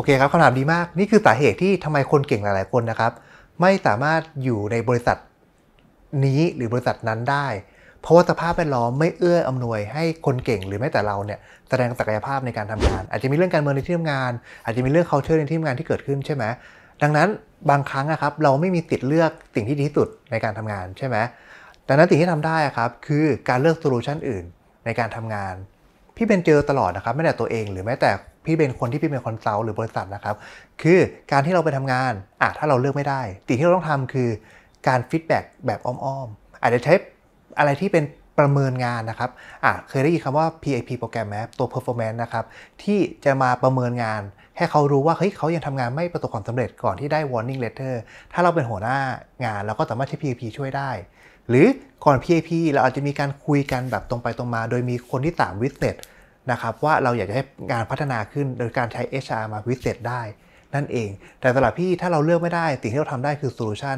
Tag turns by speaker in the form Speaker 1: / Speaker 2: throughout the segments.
Speaker 1: โอเคครับคำถามดีมากนี่คือสาเหตุที่ทำไมคนเก่งหลายๆคนนะครับ ไม่สามารถอยู่ในบริษัทนี้หรือบริษัทนั้นได้เพราะว่าสภาพแวดล้อมไม่เอื้ออำนวยให้คนเก่งหรือแม้แต่เราเนี่ยแสดงศักยภาพในการทำงาน อาจจะมีเรื่องการเมืองในที่ทำงาน อาจจะมีเรื่อง culture ในที่ทำงานที่เกิดขึ้นใช่ไหมดังนั้นบางครั้งนะครับเราไม่มีติดเลือกสิ่งที่ดีที่สุดในการทำงานใช่ไหมดังนั้นสิ่งที่ทำได้ครับคือการเลือกโซลูชันอื่นในการทำงานพี่เป็นเจอตลอดนะครับ ไม่แต่ตัวเองหรือแม้แต่พี่เป็นคนที่พี่เป็นคอนซัลท์หรือบริษัทนะครับ คือการที่เราไปทำงาน อ่ะ ถ้าเราเลือกไม่ได้สิ่งที่เราต้องทำคือการฟีดแบ็กแบบอ้อมๆอาจจะใช้อะไรที่เป็นประเมินงานนะครับ อ่ะเคยได้ยินคำว่า PIP โปรแกรมแมปตัว performance นะครับ ที่จะมาประเมินงาน ให้เขารู้ว่าเฮ้ยเขายังทำงานไม่ประสบความสำเร็จก่อน ที่ได้ warning letter ถ้าเราเป็นหัวหน้างานเราก็สามารถใช้ PIP ช่วยได้ หรือก่อน PIP เราอาจจะมีการคุยกันแบบตรงไปตรงมา โดยมีคนที่3มวิสเน็นะครับว่าเราอยากจะให้งานพัฒนาขึ้นโดยการใช้ HR มาวิเศษได้ นั่นเอง แต่สำหรับพี่ถ้าเราเลือกไม่ได้สิ่งที่เราทำได้คือโซลูชัน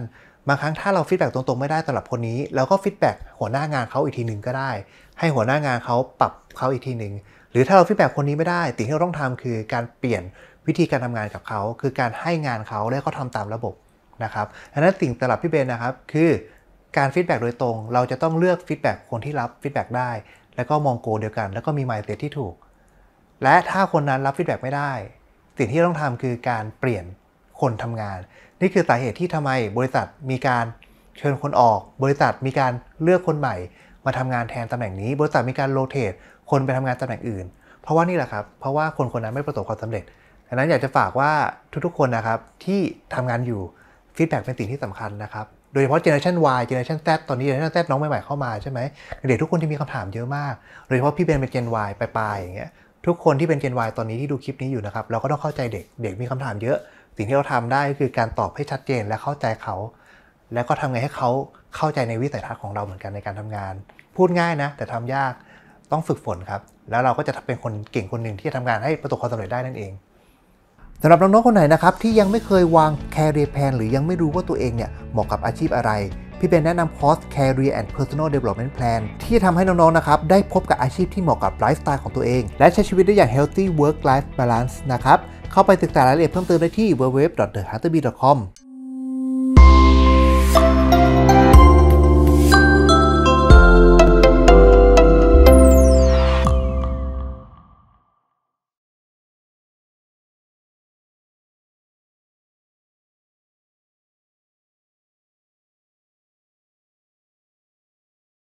Speaker 1: บางครั้งถ้าเราฟีดแบ็กตรงๆไม่ได้สำหรับคนนี้เราก็ฟีดแบ็กหัวหน้างานเขาอีกทีหนึ่งก็ได้ ให้หัวหน้างานเขาปรับเขาอีกทีหนึ่งหรือถ้าเราฟีดแบ็กคนนี้ไม่ได้สิ่งที่เราต้องทำคือการเปลี่ยนวิธีการทำงานกับเขาคือการให้งานเขาและเขาทาตามระบบนะครับดังนั้นสิ่งสำหรับพี่เบนนะครับคือการฟีดแบ็กโดยตรง เราจะต้องเลือกฟีดแบ็กคนที่รับฟีดแบ็กได้แล้วก็มองโกเดียวกัน แล้วก็มีไมล์เตที่ถูก และถ้าคนนั้นรับฟีดแบ็ไม่ได้ สิ่งที่ต้องทำคือการเปลี่ยนคนทำงาน นี่คือสาเหตุที่ทำไมบริษัทมีการเชิญคนออกบริษัทมีการเลือกคนใหม่ มาทำงานแทนตำแหน่งนี้ บริษัทมีการโรเตทคนไปทำงานตำแหน่งอื่น เพราะว่านี่แหละครับ เพราะว่าคนคนนั้นไม่ประสบความสำเร็จดังนั้นอยากจะฝากว่าทุกๆ คนนะครับที่ทำงานอยู่ฟีดแบ็กเป็นสิ่งที่สำคัญนะครับโดยเฉพาะเจเนอเรชัน Y เจเนอเรชัน Z ตอนนี้เจเนอเรชัน Z น้องใหม่ๆเข้ามาใช่ไหมเด็กทุกคนที่มีคำถามเยอะมาก โดยเฉพาะพี่เบนเป็นเจน Y ปลายๆอย่างเงี้ยทุกคนที่เป็นเจน Y ตอนนี้ที่ดูคลิปนี้อยู่นะครับเราก็ต้องเข้าใจเด็กเด็กมีคำถามเยอะ สิ่งที่เราทำได้คือการตอบให้ชัดเจนและเข้าใจเขา แล้วก็ทำไงให้เขาเข้าใจในวิสัยทัศน์ของเราเหมือนกันในการทำงาน พูดง่ายนะแต่ทำยากต้องฝึกฝนครับ แล้วเราก็จะเป็นคนเก่งคนหนึ่งที่จะทำงานให้ประสบความสำเร็จได้นั่นเองสำหรับน้อง ๆ คนไหนนะครับที่ยังไม่เคยวางแคริเอร์แพลนหรือยังไม่รู้ว่าตัวเองเนี่ยเหมาะกับอาชีพอะไร พี่เบนแนะนำคอร์ส Career and Personal Development Plan ที่ทำให้น้องๆ นะครับได้พบกับอาชีพที่เหมาะกับไลฟ์สไตล์ของตัวเอง และใช้ชีวิตได้อย่าง healthy work life balance นะครับเข้าไปศึกษารายละเอียดเพิ่มเติมได้ที่ www.thehunterb.com